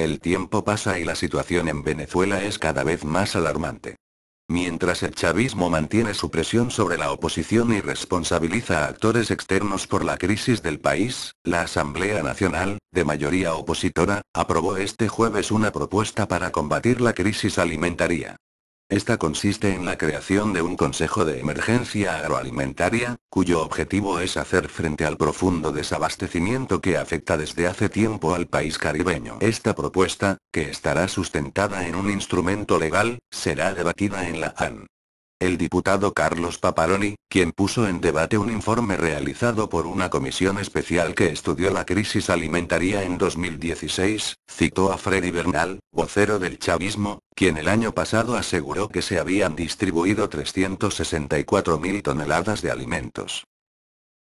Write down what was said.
El tiempo pasa y la situación en Venezuela es cada vez más alarmante. Mientras el chavismo mantiene su presión sobre la oposición y responsabiliza a actores externos por la crisis del país, la Asamblea Nacional, de mayoría opositora, aprobó este jueves una propuesta para combatir la crisis alimentaria. Esta consiste en la creación de un Consejo de Emergencia Agroalimentaria, cuyo objetivo es hacer frente al profundo desabastecimiento que afecta desde hace tiempo al país caribeño. Esta propuesta, que estará sustentada en un instrumento legal, será debatida en la AN el diputado Carlos Paparoni, quien puso en debate un informe realizado por una comisión especial que estudió la crisis alimentaria en 2016, citó a Freddy Bernal, vocero del chavismo, quien el año pasado aseguró que se habían distribuido 364.000 toneladas de alimentos.